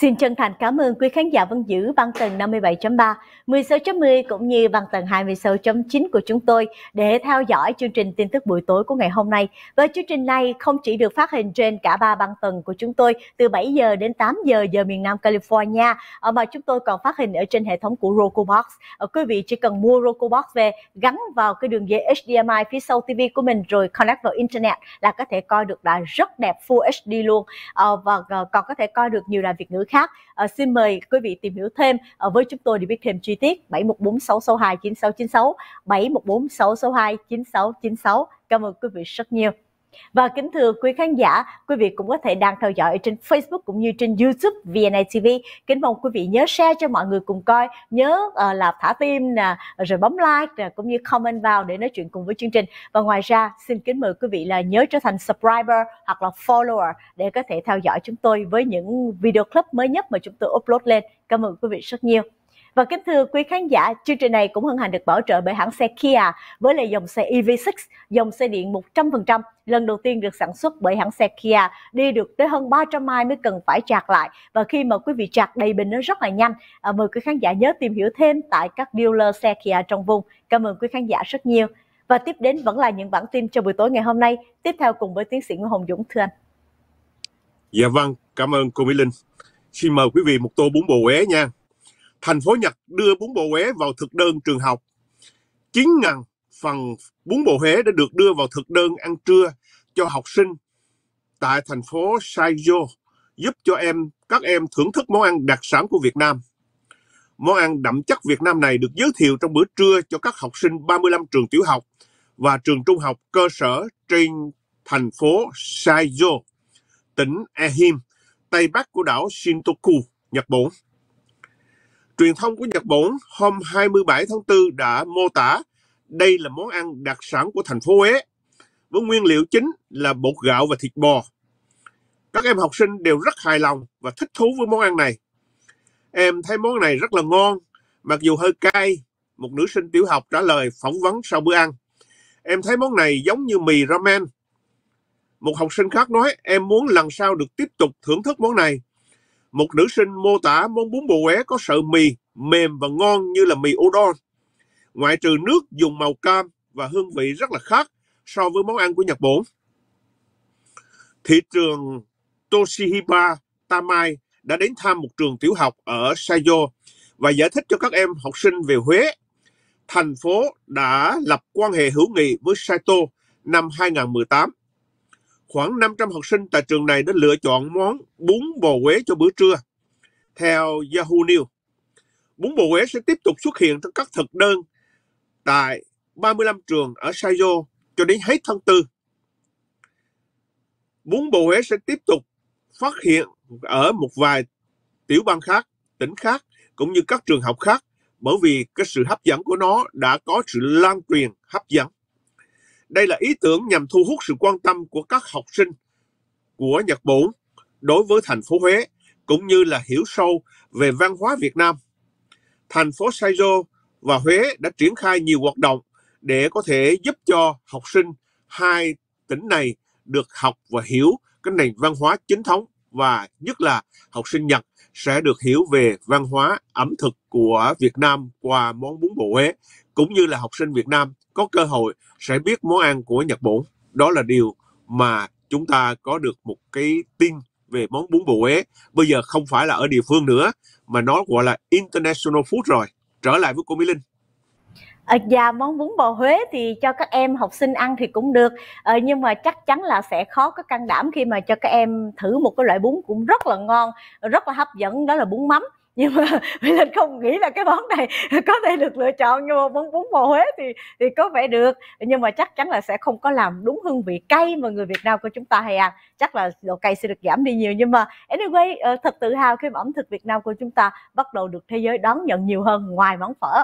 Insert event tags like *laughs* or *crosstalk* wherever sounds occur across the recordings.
Xin chân thành cảm ơn quý khán giả vẫn giữ băng tầng 57.3, 16.10 cũng như băng tầng 26.9 của chúng tôi để theo dõi chương trình tin tức buổi tối của ngày hôm nay. Với chương trình này không chỉ được phát hình trên cả ba băng tầng của chúng tôi từ 7 giờ đến 8 giờ giờ miền Nam California ờ, mà chúng tôi còn phát hình ở trên hệ thống của Roku Box. Ờ, quý vị chỉ cần mua Roku Box về gắn vào cái đường dây HDMI phía sau TV của mình rồi connect vào internet là có thể coi được là rất đẹp Full HD luôn ờ, và còn có thể coi được nhiều là Việt ngữ khác. À, xin mời quý vị tìm hiểu thêm à, với chúng tôi để biết thêm chi tiết 7146629696, 7146629696. Cảm ơn quý vị rất nhiều. Và kính thưa quý khán giả, quý vị cũng có thể đang theo dõi trên Facebook cũng như trên YouTube VNA Kính mong quý vị nhớ share cho mọi người cùng coi, nhớ uh, là thả tim nè, rồi bấm like nè, cũng như comment vào để nói chuyện cùng với chương trình. Và ngoài ra, xin kính mời quý vị là nhớ trở thành subscriber hoặc là follower để có thể theo dõi chúng tôi với những video clip mới nhất mà chúng tôi upload lên. Cảm ơn quý vị rất nhiều. Và kính thưa quý khán giả, chương trình này cũng hân hạnh được bảo trợ bởi hãng xe Kia với lại dòng xe EV6, dòng xe điện 100%, lần đầu tiên được sản xuất bởi hãng xe Kia, đi được tới hơn 300 mai mới cần phải chạc lại. Và khi mà quý vị chạc đầy bình nó rất là nhanh, à, mời quý khán giả nhớ tìm hiểu thêm tại các dealer xe Kia trong vùng. Cảm ơn quý khán giả rất nhiều. Và tiếp đến vẫn là những bản tin cho buổi tối ngày hôm nay, tiếp theo cùng với tiến sĩ Nguyễn Hồng Dũng thưa anh. Dạ vâng, cảm ơn cô Mỹ Linh. Xin mời quý vị một tô bún bò é nha thành phố Nhật đưa bún bò Huế vào thực đơn trường học. 9.000 phần bún bò Huế đã được đưa vào thực đơn ăn trưa cho học sinh tại thành phố Saijo, giúp cho em các em thưởng thức món ăn đặc sản của Việt Nam. Món ăn đậm chất Việt Nam này được giới thiệu trong bữa trưa cho các học sinh 35 trường tiểu học và trường trung học cơ sở trên thành phố Saijo, tỉnh Ehime, tây bắc của đảo Shintoku, Nhật Bản. Truyền thông của Nhật Bản hôm 27 tháng 4 đã mô tả đây là món ăn đặc sản của thành phố Huế với nguyên liệu chính là bột gạo và thịt bò. Các em học sinh đều rất hài lòng và thích thú với món ăn này. Em thấy món này rất là ngon, mặc dù hơi cay, một nữ sinh tiểu học trả lời phỏng vấn sau bữa ăn. Em thấy món này giống như mì ramen. Một học sinh khác nói em muốn lần sau được tiếp tục thưởng thức món này một nữ sinh mô tả món bún bò quế có sợi mì mềm và ngon như là mì udon. Ngoại trừ nước dùng màu cam và hương vị rất là khác so với món ăn của Nhật Bản. Thị trường Toshihiba Tamai đã đến thăm một trường tiểu học ở Sayo và giải thích cho các em học sinh về Huế. Thành phố đã lập quan hệ hữu nghị với Saito năm 2018 khoảng 500 học sinh tại trường này đã lựa chọn món bún bò Huế cho bữa trưa. Theo Yahoo News, bún bò Huế sẽ tiếp tục xuất hiện trong các thực đơn tại 35 trường ở Sayo cho đến hết tháng 4. Bún bò Huế sẽ tiếp tục phát hiện ở một vài tiểu bang khác, tỉnh khác cũng như các trường học khác bởi vì cái sự hấp dẫn của nó đã có sự lan truyền hấp dẫn. Đây là ý tưởng nhằm thu hút sự quan tâm của các học sinh của Nhật Bản đối với thành phố Huế, cũng như là hiểu sâu về văn hóa Việt Nam. Thành phố Saizo và Huế đã triển khai nhiều hoạt động để có thể giúp cho học sinh hai tỉnh này được học và hiểu cái nền văn hóa chính thống và nhất là học sinh Nhật sẽ được hiểu về văn hóa ẩm thực của Việt Nam qua món bún bò Huế cũng như là học sinh Việt Nam có cơ hội sẽ biết món ăn của Nhật Bản. Đó là điều mà chúng ta có được một cái tin về món bún bò Huế. Bây giờ không phải là ở địa phương nữa mà nó gọi là international food rồi. Trở lại với cô Mỹ Linh. À, dạ món bún bò Huế thì cho các em học sinh ăn thì cũng được à, nhưng mà chắc chắn là sẽ khó có can đảm khi mà cho các em thử một cái loại bún cũng rất là ngon rất là hấp dẫn đó là bún mắm nhưng mà *laughs* mỹ linh không nghĩ là cái món này *laughs* có thể được lựa chọn nhưng mà món bún bò huế thì thì có vẻ được nhưng mà chắc chắn là sẽ không có làm đúng hương vị cay mà người việt nam của chúng ta hay ăn chắc là độ cay sẽ được giảm đi nhiều nhưng mà anyway ờ, thật tự hào khi mà ẩm thực việt nam của chúng ta bắt đầu được thế giới đón nhận nhiều hơn ngoài món phở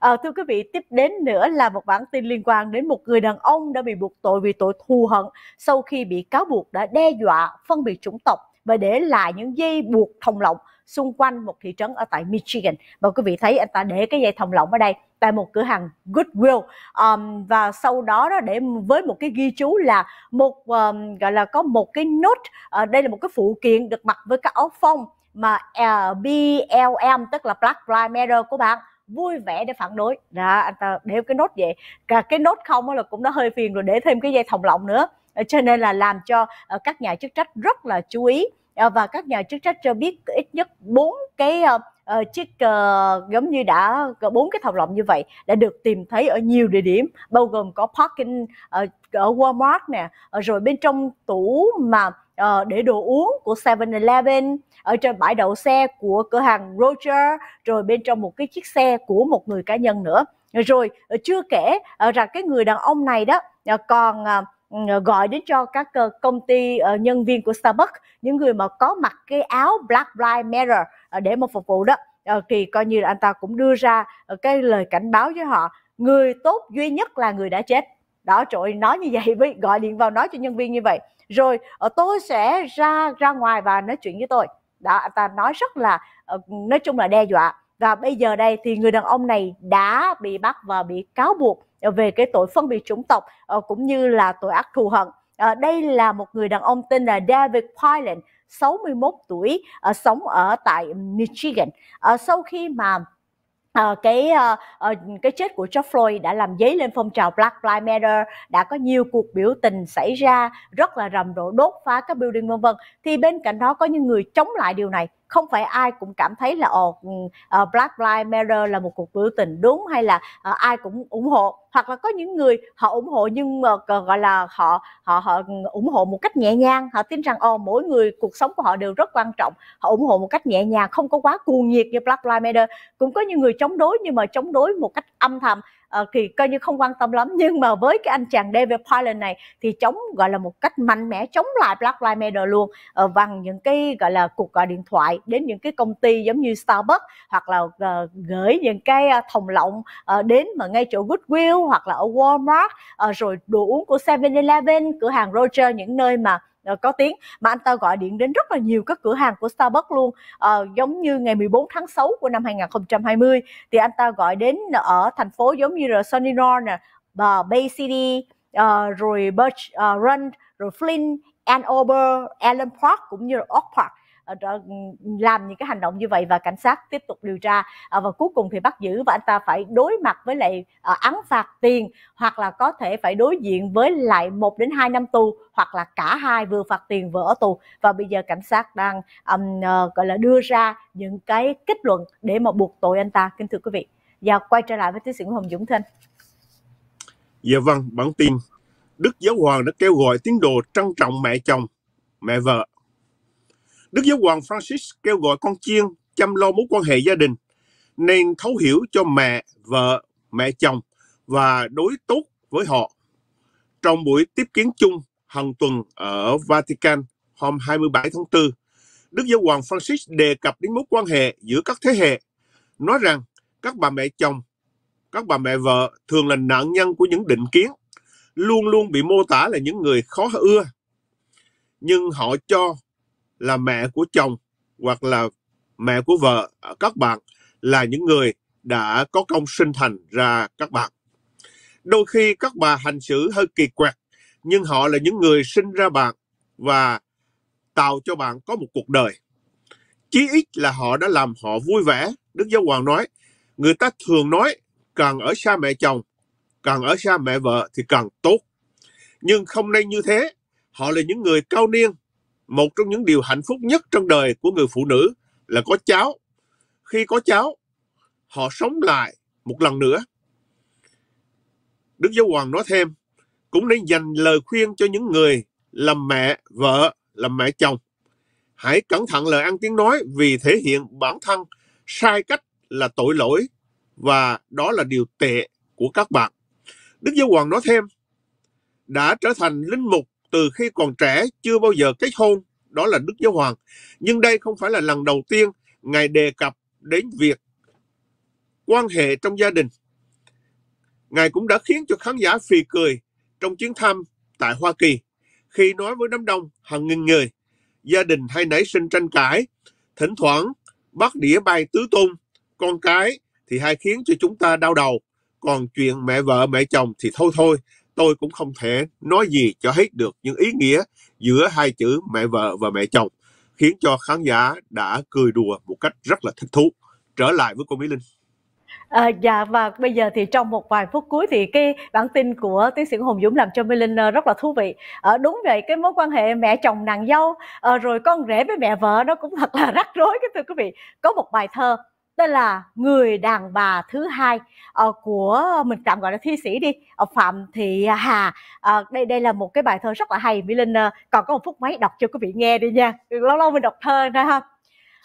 À, thưa quý vị, tiếp đến nữa là một bản tin liên quan đến một người đàn ông đã bị buộc tội vì tội thù hận sau khi bị cáo buộc đã đe dọa phân biệt chủng tộc và để lại những dây buộc thòng lọng xung quanh một thị trấn ở tại Michigan và quý vị thấy anh ta để cái dây thòng lọng ở đây tại một cửa hàng Goodwill um, và sau đó đó để với một cái ghi chú là một um, gọi là có một cái nốt uh, ờ, đây là một cái phụ kiện được mặc với cái áo phông mà uh, à, BLM tức là Black Lives Matter của bạn vui vẻ để phản đối đó anh ta để cái nốt vậy cả cái nốt không là cũng nó hơi phiền rồi để thêm cái dây thòng lọng nữa ờ, cho nên là làm cho ờ, các nhà chức trách rất là chú ý Ờ, và các nhà chức trách cho biết ít nhất bốn cái uh, chiếc uh, giống như đã bốn cái thòng lọng như vậy đã được tìm thấy ở nhiều địa điểm bao gồm có parking uh, ở Walmart nè rồi bên trong tủ mà uh, để đồ uống của 7-Eleven ở trên bãi đậu xe của cửa hàng Roger rồi bên trong một cái chiếc xe của một người cá nhân nữa rồi chưa kể uh, rằng cái người đàn ông này đó uh, còn uh, Ờ, gọi đến cho các ờ, công ty ờ, nhân viên của Starbucks những người mà có mặc cái áo Black Lives Matter để mà phục vụ đó thì coi như là anh ta cũng đưa ra cái lời cảnh báo với họ người tốt duy nhất là người đã chết đó trội nói như vậy với gọi điện vào nói cho nhân viên như vậy rồi tôi sẽ ra ra ngoài và nói chuyện với tôi đó anh ta nói rất là nói chung là đe dọa và bây giờ đây thì người đàn ông này đã bị bắt và bị cáo buộc về cái tội phân biệt chủng tộc ờ, cũng như là tội ác thù hận. Ờ, đây là một người đàn ông tên là David Pilot, 61 tuổi, ờ, sống ở tại Michigan. Sau khi mà À, cái à, cái chết của George Floyd đã làm dấy lên phong trào Black Lives Matter đã có nhiều cuộc biểu tình xảy ra rất là rầm rộ đốt phá các building vân vân thì bên cạnh đó có những người chống lại điều này không phải ai cũng cảm thấy là ồ ừ, ờ, Black Lives Matter là một cuộc biểu tình đúng hay là ờ, ai cũng ủng hộ hoặc là có những người họ ủng hộ nhưng mà ờ, gọi là họ họ họ ủng hộ một cách nhẹ nhàng họ tin rằng ồ mỗi người cuộc sống của họ đều rất quan trọng họ ủng hộ một cách nhẹ nhàng không có quá cuồng nhiệt như Black Lives Matter cũng có những người chống đối nhưng mà chống đối một cách âm thầm Ờ, thì coi như không quan tâm lắm nhưng mà với cái anh chàng David Palin này thì chống gọi là một cách mạnh mẽ chống lại Black Lives Matter luôn ờ, bằng những cái gọi là cuộc gọi điện thoại đến những cái công ty giống như Starbucks hoặc là ờ, gửi những cái thùng lọng đến mà ngay chỗ Goodwill hoặc là ở Walmart rồi đồ uống của 7-Eleven cửa hàng Roger những nơi mà Ờ, có tiếng mà anh ta gọi điện đến rất là nhiều các cửa hàng của Starbucks luôn à, giống như ngày 14 tháng 6 của năm 2020 thì anh ta gọi đến ở thành phố giống như là Sunny North nè, Bay City uh, rồi Birch uh, Run rồi Flint, Ann Arbor, Allen Park cũng như là Oak Park Ờ, ừ, làm những cái hành động như vậy và cảnh sát tiếp tục điều tra ờ, và cuối cùng thì bắt giữ và anh ta phải đối mặt với lại ờ, án phạt tiền hoặc là có thể phải đối diện với lại 1 đến 2 năm tù hoặc là cả hai vừa phạt tiền vừa ở tù và bây giờ cảnh sát đang um, gọi là đưa ra những cái kết luận để mà buộc tội anh ta kính thưa quý vị và quay trở lại với tiến sĩ Hồng Dũng thanh Dạ vâng, bản tin Đức Giáo Hoàng đã kêu gọi tiến đồ trân trọng mẹ chồng, mẹ vợ Đức Giáo Hoàng Francis kêu gọi con chiên chăm lo mối quan hệ gia đình, nên thấu hiểu cho mẹ, vợ, mẹ chồng và đối tốt với họ. Trong buổi tiếp kiến chung hàng tuần ở Vatican hôm 27 tháng 4, Đức Giáo Hoàng Francis đề cập đến mối quan hệ giữa các thế hệ, nói rằng các bà mẹ chồng, các bà mẹ vợ thường là nạn nhân của những định kiến, luôn luôn bị mô tả là những người khó ưa, nhưng họ cho là mẹ của chồng hoặc là mẹ của vợ à, các bạn là những người đã có công sinh thành ra các bạn đôi khi các bà hành xử hơi kỳ quẹt nhưng họ là những người sinh ra bạn và tạo cho bạn có một cuộc đời chí ít là họ đã làm họ vui vẻ đức giáo hoàng nói người ta thường nói càng ở xa mẹ chồng càng ở xa mẹ vợ thì càng tốt nhưng không nên như thế họ là những người cao niên một trong những điều hạnh phúc nhất trong đời của người phụ nữ là có cháu. Khi có cháu, họ sống lại một lần nữa. Đức Giáo Hoàng nói thêm, cũng nên dành lời khuyên cho những người làm mẹ vợ, làm mẹ chồng. Hãy cẩn thận lời ăn tiếng nói vì thể hiện bản thân sai cách là tội lỗi và đó là điều tệ của các bạn. Đức Giáo Hoàng nói thêm, đã trở thành linh mục từ khi còn trẻ chưa bao giờ kết hôn, đó là Đức Giáo Hoàng. Nhưng đây không phải là lần đầu tiên Ngài đề cập đến việc quan hệ trong gia đình. Ngài cũng đã khiến cho khán giả phì cười trong chuyến thăm tại Hoa Kỳ. Khi nói với đám đông hàng nghìn người, gia đình hay nảy sinh tranh cãi, thỉnh thoảng bắt đĩa bay tứ tung, con cái thì hay khiến cho chúng ta đau đầu. Còn chuyện mẹ vợ, mẹ chồng thì thôi thôi, tôi cũng không thể nói gì cho hết được những ý nghĩa giữa hai chữ mẹ vợ và mẹ chồng, khiến cho khán giả đã cười đùa một cách rất là thích thú. Trở lại với cô Mỹ Linh. À, dạ và bây giờ thì trong một vài phút cuối thì cái bản tin của tiến sĩ Hùng Dũng làm cho Mỹ Linh ờ, rất là thú vị. À, đúng vậy cái mối quan hệ mẹ chồng nàng dâu à, rồi con rể với mẹ vợ nó cũng thật là *laughs* rắc rối cái thưa quý vị. Có một bài thơ tên là người đàn bà thứ hai uh, của mình tạm gọi là thi sĩ đi uh, phạm thị hà uh, đây đây là một cái bài thơ rất là hay mỹ linh uh, còn có một phút mấy đọc cho quý vị nghe đi nha lâu lâu mình đọc thơ ra ha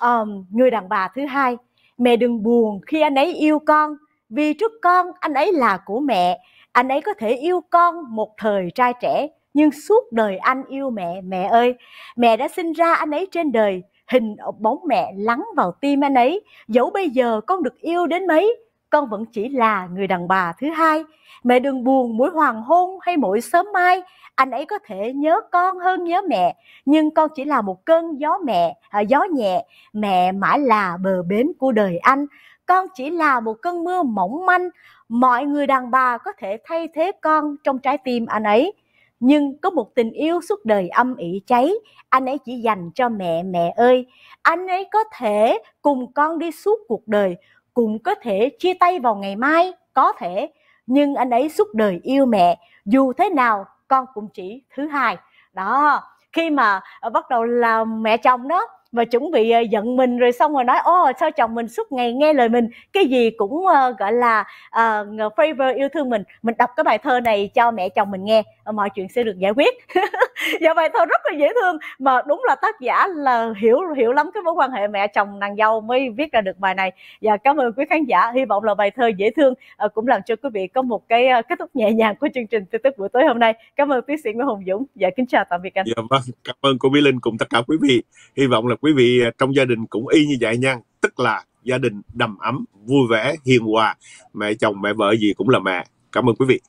um, người đàn bà thứ hai mẹ đừng buồn khi anh ấy yêu con vì trước con anh ấy là của mẹ anh ấy có thể yêu con một thời trai trẻ nhưng suốt đời anh yêu mẹ mẹ ơi mẹ đã sinh ra anh ấy trên đời hình bóng mẹ lắng vào tim anh ấy dẫu bây giờ con được yêu đến mấy con vẫn chỉ là người đàn bà thứ hai mẹ đừng buồn mỗi hoàng hôn hay mỗi sớm mai anh ấy có thể nhớ con hơn nhớ mẹ nhưng con chỉ là một cơn gió mẹ à, gió nhẹ mẹ mãi là bờ bến của đời anh con chỉ là một cơn mưa mỏng manh mọi người đàn bà có thể thay thế con trong trái tim anh ấy nhưng có một tình yêu suốt đời âm ỉ cháy anh ấy chỉ dành cho mẹ mẹ ơi anh ấy có thể cùng con đi suốt cuộc đời cũng có thể chia tay vào ngày mai có thể nhưng anh ấy suốt đời yêu mẹ dù thế nào con cũng chỉ thứ hai đó khi mà bắt đầu làm mẹ chồng đó và chuẩn bị ờ, giận mình rồi xong rồi nói ô sao chồng mình suốt ngày nghe lời mình cái gì cũng uh, gọi là uh, favor yêu thương mình mình đọc cái bài thơ này cho mẹ chồng mình nghe mọi chuyện sẽ được giải quyết và *laughs* dạ bài thơ rất là dễ thương mà đúng là tác giả là hiểu hiểu lắm cái mối quan hệ mẹ chồng nàng dâu mới viết ra được bài này và dạ, cảm ơn quý khán giả hy vọng là bài thơ dễ thương uh, cũng làm cho quý vị có một cái uh, kết thúc nhẹ nhàng của chương trình tin tức buổi tối hôm nay cảm ơn tiến sĩ nguyễn hùng dũng và dạ, kính chào tạm biệt anh dạ vâng cảm ơn cô mỹ linh cùng tất cả quý vị hy vọng là quý vị trong gia đình cũng y như vậy nha tức là gia đình đầm ấm vui vẻ hiền hòa mẹ chồng mẹ vợ gì cũng là mẹ cảm ơn quý vị